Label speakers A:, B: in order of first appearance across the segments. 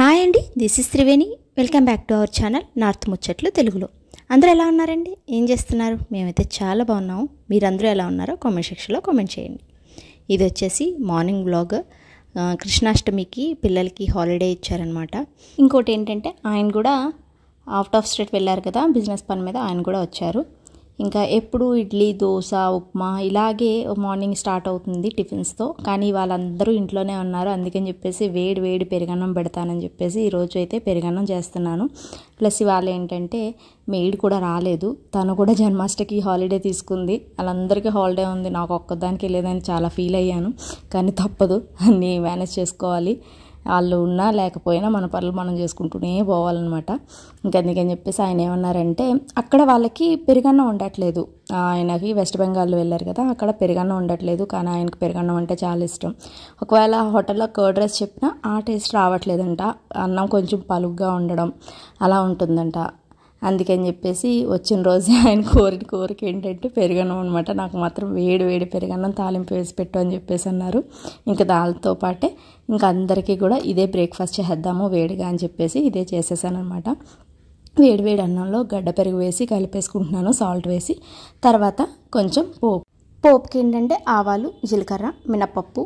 A: hi అండి this is Triveni welcome back to our channel north ముచ్చట్లు తెలుగులో అందరూ ఎలా ఉన్నారండి ఏం చేస్తున్నారు మేమైతే చాలా బాగున్నాము మీరందరూ ఎలా ఉన్నారో కామెంట్ సెక్షన్లో కామెంట్ చేయండి ఇది వచ్చేసి మార్నింగ్ బ్లాగ్ కృష్ణాష్టమికి పిల్లలకి హాలిడే ఇచ్చారనమాట ఇంకోటి ఏంటంటే ఆయన కూడా అవుట్ ఆఫ్ స్టేట్ వెళ్ళారు కదా బిజినెస్ పని మీద ఆయన కూడా వచ్చారు ఇంకా ఎప్పుడు ఇడ్లీ దోశ ఉప్మా ఇలాగే మార్నింగ్ స్టార్ట్ అవుతుంది టిఫిన్స్తో కానీ వాళ్ళందరూ ఇంట్లోనే ఉన్నారు అందుకని చెప్పేసి వేడి వేడి పెరుగన్నం పెడతానని చెప్పేసి ఈరోజు అయితే పెరుగన్నం చేస్తున్నాను ప్లస్ ఇవాళ ఏంటంటే మేడ్ కూడా రాలేదు తను కూడా జన్మాష్టమికి హాలిడే తీసుకుంది వాళ్ళందరికీ హాలిడే ఉంది నాకు ఒక్కదానికి లేదని చాలా ఫీల్ అయ్యాను కానీ తప్పదు అన్నీ మేనేజ్ చేసుకోవాలి వాళ్ళు ఉన్నా లేకపోయినా మన పనులు మనం చేసుకుంటూనే పోవాలన్నమాట అందుకని చెప్పేసి ఆయన ఏమన్నారంటే అక్కడ వాళ్ళకి పెరుగన్నం ఉండట్లేదు ఆయనకి వెస్ట్ బెంగాల్లో వెళ్ళారు కదా అక్కడ పెరుగన్నం ఉండట్లేదు కానీ ఆయనకి పెరుగన్నం అంటే చాలా ఇష్టం ఒకవేళ హోటల్లో కర్డ్ రైస్ చెప్పినా ఆ టేస్ట్ రావట్లేదంట అన్నం కొంచెం పలుగ్గా ఉండడం అలా ఉంటుందంట అందుకని చెప్పేసి వచ్చిన రోజే ఆయన కోరిన కోరిక ఏంటంటే పెరుగన్నం అనమాట నాకు మాత్రం వేడి వేడి పెరుగన్నం తాలింపు వేసి పెట్టు అని చెప్పేసి అన్నారు ఇంకా దానితో పాటే ఇంకా అందరికీ కూడా ఇదే బ్రేక్ఫాస్ట్ చేద్దాము వేడిగా అని చెప్పేసి ఇదే చేసేసానమాట వేడి వేడి అన్నంలో గడ్డ పెరుగు వేసి కలిపేసుకుంటున్నాను సాల్ట్ వేసి తర్వాత కొంచెం పోపు పోపుకి ఏంటంటే ఆవాలు జీలకర్ర మినపప్పు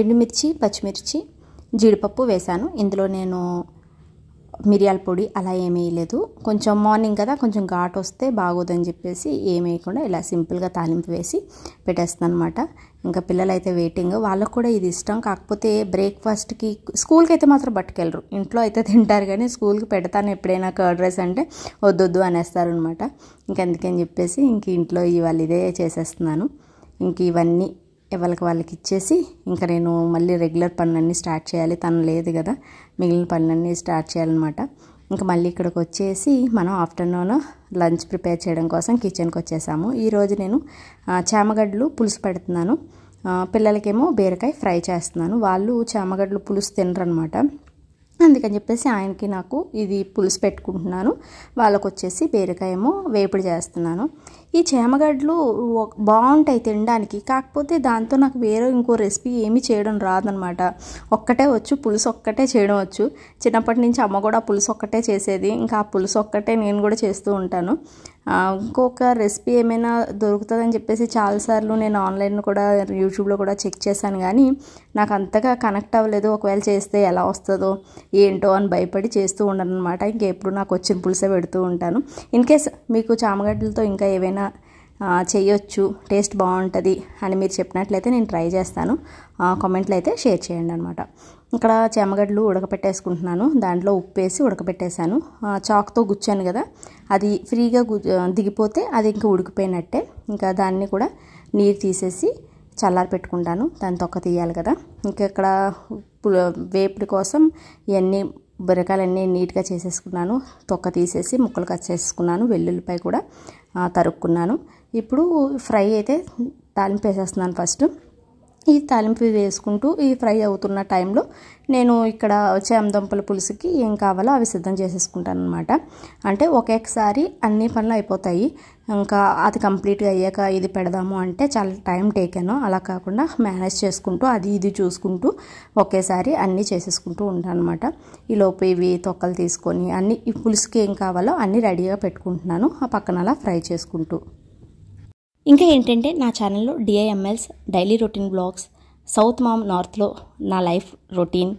A: ఎండుమిర్చి పచ్చిమిర్చి జీడిపప్పు వేశాను ఇందులో నేను మిరియాల పొడి అలా ఏమీ వేయలేదు కొంచెం మార్నింగ్ కదా కొంచెం ఘాట్ వస్తే బాగోదని చెప్పేసి ఏమి వేయకుండా ఇలా సింపుల్గా తాలింపు వేసి పెట్టేస్తాను అనమాట ఇంకా పిల్లలైతే వెయిటింగ్ వాళ్ళకు కూడా ఇది ఇష్టం కాకపోతే బ్రేక్ఫాస్ట్కి స్కూల్కి అయితే మాత్రం పట్టుకెళ్ళరు ఇంట్లో అయితే తింటారు కానీ స్కూల్కి పెడతాను ఎప్పుడైనా కర్డ్ రైస్ అంటే వద్దొద్దు అనేస్తారు అనమాట ఇంకెందుకని చెప్పేసి ఇంక ఇంట్లో ఇవాళ ఇదే చేసేస్తున్నాను ఇంక ఇవన్నీ ఎవరికి వాళ్ళకి ఇచ్చేసి ఇంకా నేను మళ్ళీ రెగ్యులర్ పనులన్నీ స్టార్ట్ చేయాలి తను లేదు కదా మిగిలిన పనులన్నీ స్టార్ట్ చేయాలన్నమాట ఇంకా మళ్ళీ ఇక్కడికి వచ్చేసి మనం ఆఫ్టర్నూన్ లంచ్ ప్రిపేర్ చేయడం కోసం కిచెన్కి వచ్చేసాము ఈరోజు నేను చామగడ్డలు పులుసు పెడుతున్నాను పిల్లలకేమో బీరకాయ ఫ్రై చేస్తున్నాను వాళ్ళు చామగడ్డలు పులుసు తినరనమాట అందుకని చెప్పేసి ఆయనకి నాకు ఇది పులుసు పెట్టుకుంటున్నాను వాళ్ళకు వచ్చేసి బీరకాయేమో వేపుడు చేస్తున్నాను ఈ చేమగడ్డలు బాగుంటాయి తినడానికి కాకపోతే దాంతో నాకు వేరే ఇంకో రెసిపీ ఏమీ చేయడం రాదనమాట ఒక్కటే వచ్చు పులుసు ఒక్కటే చేయడం వచ్చు చిన్నప్పటి నుంచి అమ్మ కూడా పులుసు ఒక్కటే చేసేది ఇంకా ఆ పులుసు ఒక్కటే నేను కూడా చేస్తూ ఉంటాను ఇంకొక రెసిపీ ఏమైనా దొరుకుతుందని చెప్పేసి చాలాసార్లు నేను ఆన్లైన్ కూడా యూట్యూబ్లో కూడా చెక్ చేశాను కానీ నాకు అంతగా కనెక్ట్ అవ్వలేదు ఒకవేళ చేస్తే ఎలా వస్తుందో ఏంటో అని భయపడి చేస్తూ ఉండను అనమాట ఇంకెప్పుడు నాకు వచ్చిన పులుసే పెడుతూ ఉంటాను ఇన్ కేస్ మీకు చామగడ్డలతో ఇంకా ఏవైనా చేయొచ్చు టేస్ట్ బాగుంటుంది అని మీరు చెప్పినట్లయితే నేను ట్రై చేస్తాను కామెంట్లు అయితే షేర్ చేయండి అనమాట ఇక్కడ చెమగడ్డలు ఉడకపెట్టేసుకుంటున్నాను దాంట్లో ఉప్పు వేసి ఉడకపెట్టేశాను చాక్తో గుచ్చాను కదా అది ఫ్రీగా దిగిపోతే అది ఇంకా ఉడికిపోయినట్టే ఇంకా దాన్ని కూడా నీరు తీసేసి చల్లారి పెట్టుకుంటాను దాని తొక్క తీయాలి కదా ఇంకా ఇక్కడ వేపుడు కోసం ఇవన్నీ బురకాలన్నీ నీట్గా చేసేసుకున్నాను తొక్క తీసేసి ముక్కలు కట్ చేసుకున్నాను వెల్లుల్లిపాయ కూడా తరుక్కున్నాను ఇప్పుడు ఫ్రై అయితే తాలింపు వేసేస్తున్నాను ఫస్ట్ ఈ తాలింపు వేసుకుంటూ ఈ ఫ్రై అవుతున్న టైంలో నేను ఇక్కడ వచ్చే అమదంపల పులుసుకి ఏం కావాలో అవి సిద్ధం చేసేసుకుంటాను అనమాట అంటే ఒకేసారి అన్ని పనులు అయిపోతాయి ఇంకా అది కంప్లీట్గా అయ్యాక ఇది పెడదాము అంటే చాలా టైం టేకాను అలా కాకుండా మేనేజ్ చేసుకుంటూ అది ఇది చూసుకుంటూ ఒకేసారి అన్నీ చేసేసుకుంటూ ఉంటాను అనమాట ఈలోపు ఇవి తొక్కలు తీసుకొని అన్ని ఈ పులుసుకి ఏం కావాలో అన్నీ రెడీగా పెట్టుకుంటున్నాను ఆ పక్కన అలా ఫ్రై చేసుకుంటూ ఇంకా ఏంటంటే నా ఛానల్లో డిఐఎంఎల్స్ daily routine blogs south mom నార్త్లో నా లైఫ్ రొటీన్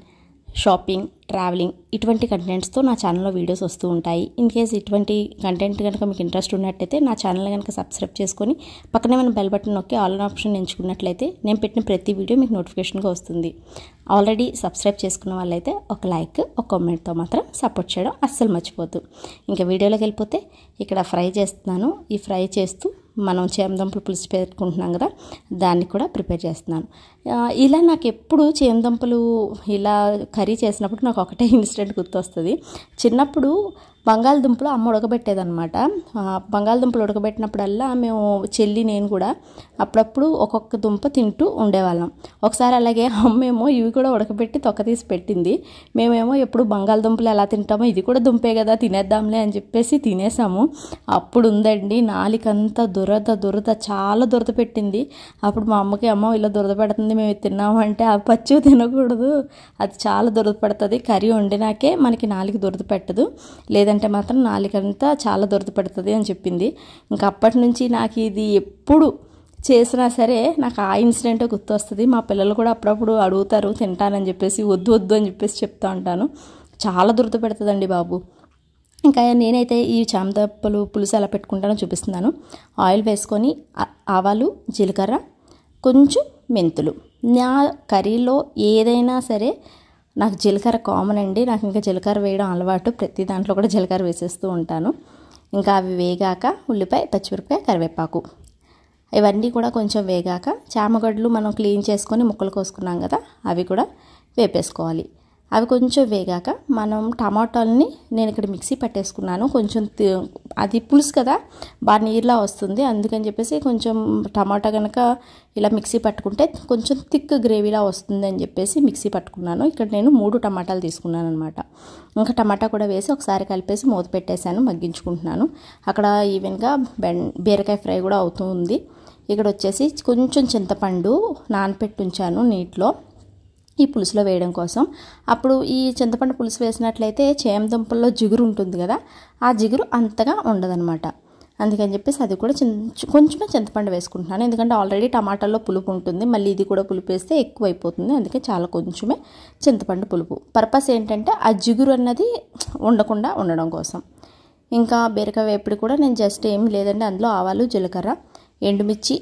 A: షాపింగ్ ట్రావెలింగ్ ఇటువంటి కంటెంట్స్తో నా ఛానల్లో వీడియోస్ వస్తూ ఉంటాయి ఇన్ కేస్ ఇటువంటి కంటెంట్ కనుక మీకు ఇంట్రెస్ట్ ఉన్నట్టయితే నా ఛానల్ కనుక సబ్స్క్రైబ్ చేసుకొని పక్కనే మన బెల్ బటన్ నొక్కి ఆల్ ఆప్షన్ ఎంచుకున్నట్లయితే నేను పెట్టిన ప్రతి వీడియో మీకు నోటిఫికేషన్గా వస్తుంది ఆల్రెడీ సబ్స్క్రైబ్ చేసుకున్న వాళ్ళైతే ఒక లైక్ ఒక కామెంట్తో మాత్రం సపోర్ట్ చేయడం అస్సలు మర్చిపోద్దు ఇంకా వీడియోలోకి వెళ్ళిపోతే ఇక్కడ ఫ్రై చేస్తున్నాను ఈ ఫ్రై చేస్తూ మనం చేమదుంపలు పులుసు పెట్టుకుంటున్నాం కదా దాన్ని కూడా ప్రిపేర్ చేస్తున్నాను ఇలా నాకు ఎప్పుడు చేందంపలు ఇలా కర్రీ చేసినప్పుడు నాకు ఒకటే ఇన్సిడెంట్ గుర్తొస్తుంది చిన్నప్పుడు బంగాళదుంపలు అమ్మ ఉడకబెట్టేదనమాట బంగాళదుంపలు ఉడకబెట్టినప్పుడల్లా మేము చెల్లి నేను కూడా అప్పుడప్పుడు ఒక్కొక్క దుంప తింటూ ఉండేవాళ్ళం ఒకసారి అలాగే అమ్మేమో ఇవి కూడా ఉడకబెట్టి తొక్క తీసి పెట్టింది మేమేమో ఎప్పుడు బంగాళదుంపలు ఎలా తింటామో ఇది కూడా దుంపే కదా తినేద్దాంలే అని చెప్పేసి తినేసాము అప్పుడు ఉందండి నాలికంతా దురద దురద చాలా దురద పెట్టింది అప్పుడు మా అమ్మకి అమ్మ ఇలా దురద పెడుతుంది మేము తిన్నామంటే ఆ పచ్చి తినకూడదు అది చాలా దురద పడుతుంది కర్రీ వండినాకే మనకి నాలుగు దురద పెట్టదు లేదంటే మాత్రం నాలుగంతా చాలా దురద పెడుతుంది అని చెప్పింది ఇంకా అప్పటి నుంచి నాకు ఇది ఎప్పుడు చేసినా సరే నాకు ఆ గుర్తు గుర్తొస్తుంది మా పిల్లలు కూడా అప్పుడప్పుడు అడుగుతారు తింటానని చెప్పేసి వద్దు వద్దు అని చెప్పేసి చెప్తూ ఉంటాను చాలా దురద పెడుతుందండి బాబు ఇంకా నేనైతే ఈ చామదప్పలు పులుసు ఎలా పెట్టుకుంటానో చూపిస్తున్నాను ఆయిల్ వేసుకొని ఆవాలు జీలకర్ర కొంచెం మెంతులు నా కర్రీలో ఏదైనా సరే నాకు జీలకర్ర కామన్ అండి నాకు ఇంకా జీలకర్ర వేయడం అలవాటు ప్రతి దాంట్లో కూడా జీలకర్ర వేసేస్తూ ఉంటాను ఇంకా అవి వేగాక ఉల్లిపాయ పచ్చిమిరపకాయ కరివేపాకు ఇవన్నీ కూడా కొంచెం వేగాక చామగడ్డలు మనం క్లీన్ చేసుకొని ముక్కలు కోసుకున్నాం కదా అవి కూడా వేపేసుకోవాలి అవి కొంచెం వేగాక మనం టమాటాలని నేను ఇక్కడ మిక్సీ పట్టేసుకున్నాను కొంచెం అది పులుసు కదా బాగా నీరులా వస్తుంది అందుకని చెప్పేసి కొంచెం టమాటా కనుక ఇలా మిక్సీ పట్టుకుంటే కొంచెం థిక్ గ్రేవీలా వస్తుంది అని చెప్పేసి మిక్సీ పట్టుకున్నాను ఇక్కడ నేను మూడు టమాటాలు తీసుకున్నాను అనమాట ఇంకా టమాటా కూడా వేసి ఒకసారి కలిపేసి మూత పెట్టేశాను మగ్గించుకుంటున్నాను అక్కడ ఈవెన్గా బీరకాయ ఫ్రై కూడా అవుతూ ఉంది ఇక్కడ వచ్చేసి కొంచెం చింతపండు నానపెట్టి ఉంచాను నీటిలో ఈ పులుసులో వేయడం కోసం అప్పుడు ఈ చింతపండు పులుసు వేసినట్లయితే చేమదుంపల్లో జిగురు ఉంటుంది కదా ఆ జిగురు అంతగా ఉండదనమాట అందుకని చెప్పేసి అది కూడా చిన్న కొంచెమే చింతపండు వేసుకుంటున్నాను ఎందుకంటే ఆల్రెడీ టమాటాలో పులుపు ఉంటుంది మళ్ళీ ఇది కూడా పులుపు వేస్తే ఎక్కువ అయిపోతుంది అందుకే చాలా కొంచెమే చింతపండు పులుపు పర్పస్ ఏంటంటే ఆ జిగురు అన్నది ఉండకుండా ఉండడం కోసం ఇంకా బీరకాయ వేపుడు కూడా నేను జస్ట్ ఏమి లేదండి అందులో ఆవాలు జీలకర్ర ఎండుమిర్చి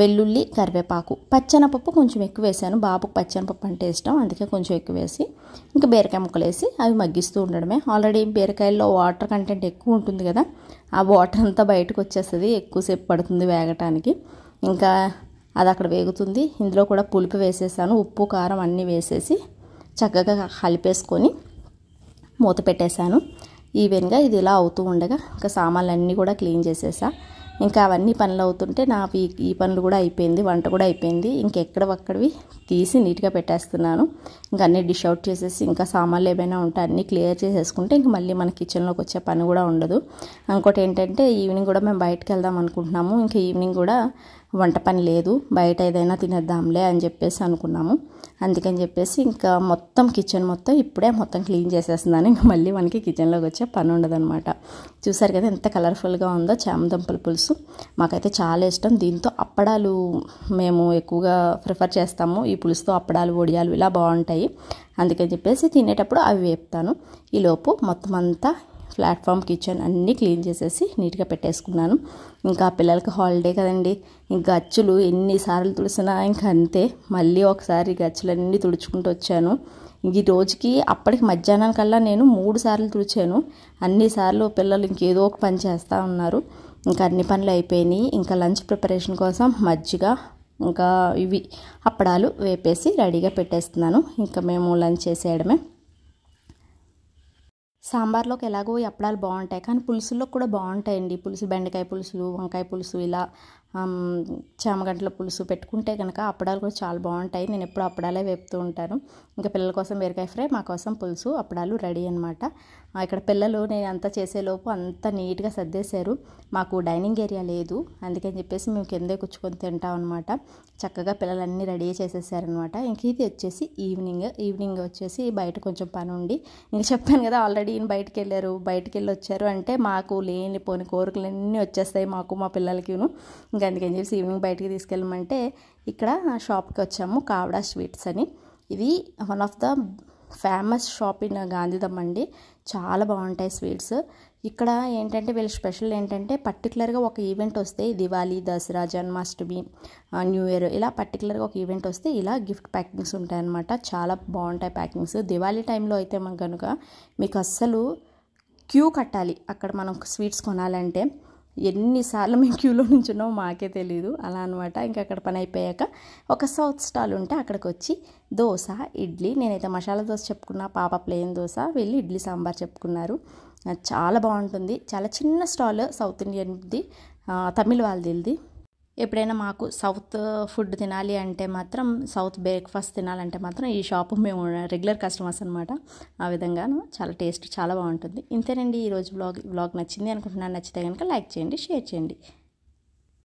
A: వెల్లుల్లి కరివేపాకు పచ్చనపప్పు కొంచెం ఎక్కువ వేసాను బాబుకు పచ్చనపప్పు అంటే ఇష్టం అందుకే కొంచెం ఎక్కువ వేసి ఇంకా బీరకాయ ముక్కలు వేసి అవి మగ్గిస్తూ ఉండడమే ఆల్రెడీ బీరకాయల్లో వాటర్ కంటెంట్ ఎక్కువ ఉంటుంది కదా ఆ వాటర్ అంతా బయటకు వచ్చేస్తుంది ఎక్కువసేపు పడుతుంది వేగటానికి ఇంకా అది అక్కడ వేగుతుంది ఇందులో కూడా పులుపు వేసేసాను ఉప్పు కారం అన్నీ వేసేసి చక్కగా కలిపేసుకొని మూత పెట్టేశాను ఈవెన్గా ఇది ఇలా అవుతూ ఉండగా ఇంకా సామాన్లు అన్నీ కూడా క్లీన్ చేసేసా ఇంకా అవన్నీ పనులు అవుతుంటే నా ఈ పనులు కూడా అయిపోయింది వంట కూడా అయిపోయింది ఇంకెక్కడ ఒక్కడివి తీసి నీట్గా పెట్టేస్తున్నాను ఇంకా అన్నీ డిష్ అవుట్ చేసేసి ఇంకా సామాన్లు ఏమైనా ఉంటే అన్నీ క్లియర్ చేసేసుకుంటే ఇంకా మళ్ళీ మన కిచెన్లోకి వచ్చే పని కూడా ఉండదు ఇంకోటి ఏంటంటే ఈవినింగ్ కూడా మేము బయటకు వెళ్దాం అనుకుంటున్నాము ఇంకా ఈవినింగ్ కూడా వంట పని లేదు బయట ఏదైనా తినేద్దాంలే అని చెప్పేసి అనుకున్నాము అందుకని చెప్పేసి ఇంకా మొత్తం కిచెన్ మొత్తం ఇప్పుడే మొత్తం క్లీన్ చేసేస్తున్నాను ఇంకా మళ్ళీ మనకి కిచెన్లోకి వచ్చే పని ఉండదనమాట చూసారు కదా ఎంత కలర్ఫుల్గా ఉందో చామదంపల పులుసు మాకైతే చాలా ఇష్టం దీంతో అప్పడాలు మేము ఎక్కువగా ప్రిఫర్ చేస్తాము ఈ పులుసుతో అప్పడాలు వడియాలు ఇలా బాగుంటాయి అందుకని చెప్పేసి తినేటప్పుడు అవి వేపుతాను ఈలోపు మొత్తం అంతా ప్లాట్ఫామ్ కిచెన్ అన్నీ క్లీన్ చేసేసి నీట్గా పెట్టేసుకున్నాను ఇంకా పిల్లలకి హాలిడే కదండి ఇంకా గచ్చులు ఎన్నిసార్లు తుడిసినా ఇంకా అంతే మళ్ళీ ఒకసారి గచ్చులన్నీ తుడుచుకుంటూ వచ్చాను ఈ రోజుకి అప్పటికి మధ్యాహ్నానికల్లా నేను మూడు సార్లు తుడిచాను అన్నిసార్లు పిల్లలు ఇంకేదో ఒక పని చేస్తూ ఉన్నారు ఇంకా అన్ని పనులు అయిపోయినాయి ఇంకా లంచ్ ప్రిపరేషన్ కోసం మజ్జిగ ఇంకా ఇవి అప్పడాలు వేపేసి రెడీగా పెట్టేస్తున్నాను ఇంకా మేము లంచ్ చేసేయడమే సాంబార్లోకి ఎలాగో ఈ అప్పడాలు బాగుంటాయి కానీ పులుసుల్లో కూడా బాగుంటాయండి పులుసు బెండకాయ పులుసులు వంకాయ పులుసు ఇలా చామగడ్డల పులుసు పెట్టుకుంటే కనుక అప్పడాలు కూడా చాలా బాగుంటాయి నేను ఎప్పుడు అప్పడాలే వేపుతూ ఉంటాను ఇంకా పిల్లల కోసం బీరకాయ ఫ్రై మా కోసం పులుసు అప్పడాలు రెడీ అనమాట ఇక్కడ పిల్లలు నేను అంతా చేసేలోపు అంతా నీట్గా సర్దేశారు మాకు డైనింగ్ ఏరియా లేదు అందుకని చెప్పేసి మేము కిందే కూర్చుకొని తింటాం అనమాట చక్కగా పిల్లలన్నీ రెడీ చేసేసారనమాట ఇంక ఇది వచ్చేసి ఈవినింగ్ ఈవినింగ్ వచ్చేసి బయట కొంచెం పని ఉండి ఇంక చెప్పాను కదా ఆల్రెడీ ఈయన బయటకు వెళ్ళారు బయటకు వెళ్ళి వచ్చారు అంటే మాకు లేని కోరికలు కోరికలన్నీ వచ్చేస్తాయి మాకు మా పిల్లలకిను ఇంకా అందుకని చెప్పేసి ఈవినింగ్ బయటికి తీసుకెళ్ళమంటే ఇక్కడ షాప్కి వచ్చాము కావడా స్వీట్స్ అని ఇది one of the famous shop in Gandhidham అండి చాలా బాగుంటాయి స్వీట్స్ ఇక్కడ ఏంటంటే వీళ్ళ స్పెషల్ ఏంటంటే పర్టికులర్గా ఒక ఈవెంట్ వస్తే దివాళీ దసరా జన్మాష్టమి న్యూ ఇయర్ ఇలా పర్టికులర్గా ఒక ఈవెంట్ వస్తే ఇలా గిఫ్ట్ ప్యాకింగ్స్ ఉంటాయన్నమాట చాలా బాగుంటాయి ప్యాకింగ్స్ దివాళీ టైంలో అయితే మనం కనుక మీకు అస్సలు క్యూ కట్టాలి అక్కడ మనం స్వీట్స్ కొనాలంటే ఎన్నిసార్లు మేము క్యూలో నుంచున్నామో మాకే తెలియదు అలా అనమాట ఇంకా అక్కడ పని అయిపోయాక ఒక సౌత్ స్టాల్ ఉంటే అక్కడికి వచ్చి దోశ ఇడ్లీ నేనైతే మసాలా దోశ చెప్పుకున్నా పాప ప్లేన్ దోశ వెళ్ళి ఇడ్లీ సాంబార్ చెప్పుకున్నారు చాలా బాగుంటుంది చాలా చిన్న స్టాల్ సౌత్ ఇండియన్ది తమిళ్ వాళ్ళది ఎప్పుడైనా మాకు సౌత్ ఫుడ్ తినాలి అంటే మాత్రం సౌత్ బ్రేక్ఫాస్ట్ తినాలంటే మాత్రం ఈ షాపు మేము రెగ్యులర్ కస్టమర్స్ అనమాట ఆ విధంగాను చాలా టేస్ట్ చాలా బాగుంటుంది ఇంతేనండి ఈరోజు బ్లాగ్ బ్లాగ్ నచ్చింది అనుకుంటున్నాను నచ్చితే కనుక లైక్ చేయండి షేర్ చేయండి